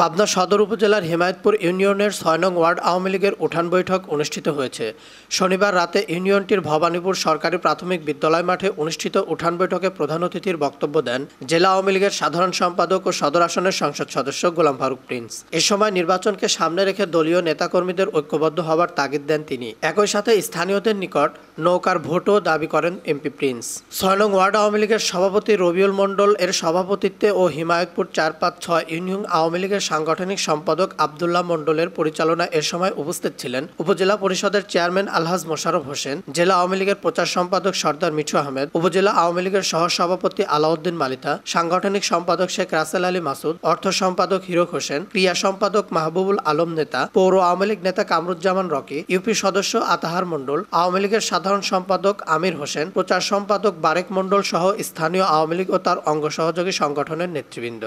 পাবনা সদর উপজেলার হিমায়তপুর ইউনিয়নের ছয় নং ওয়ার্ড আওয়ামী লীগের উঠান বৈঠক অনুষ্ঠিত হয়েছে শনিবার রাতে ইউনিয়নটির ভবানীপুর সরকারি প্রাথমিক বিদ্যালয় মাঠে অনুষ্ঠিত উঠান বৈঠকে প্রধান অতিথির বক্তব্য দেন জেলা আওয়ামী লীগের সাধারণ সম্পাদক ও সদর আসনের সংসদ সদস্য গোলাম ফারুক প্রিন্স এ সময় নির্বাচনকে সামনে রেখে দলীয় নেতাকর্মীদের ঐক্যবদ্ধ হওয়ার তাগিদ দেন তিনি একই সাথে স্থানীয়দের নিকট নৌকার ভোটও দাবি করেন এমপি প্রিন্স ছয় নং ওয়ার্ড আওয়ামী লীগের সভাপতি রবিউল মণ্ডল এর সভাপতিত্বে ও হিমায়তপুর চার পাঁচ ছয় ইউনিয়ন আওয়ামী লীগের সাংগঠনিক সম্পাদক আবদুল্লাহ মণ্ডলের পরিচালনা এ সময় উপস্থিত ছিলেন উপজেলা পরিষদের চেয়ারম্যান আলহাজ মোশারফ হোসেন জেলা আওয়ামী লীগের প্রচার সম্পাদক সর্দার মিঠু আহমেদ উপজেলা আওয়ামী লীগের সহসভাপতি আলাউদ্দিন মালিতা সাংগঠনিক সম্পাদক শেখ রাসেল আলী মাসুদ অর্থ সম্পাদক হিরক হোসেন ক্রিয়া সম্পাদক মাহবুবুল আলম নেতা পৌর আওয়ামী লীগ নেতা কামরুজ্জামান রকি ইউপি সদস্য আতাহার মণ্ডল আওয়ামী লীগের সাধারণ সাধারণ সম্পাদক আমির হোসেন প্রচার সম্পাদক বারেক মণ্ডল সহ স্থানীয় আওয়ামী লীগ ও তার অঙ্গ সহযোগী সংগঠনের নেতৃবৃন্দ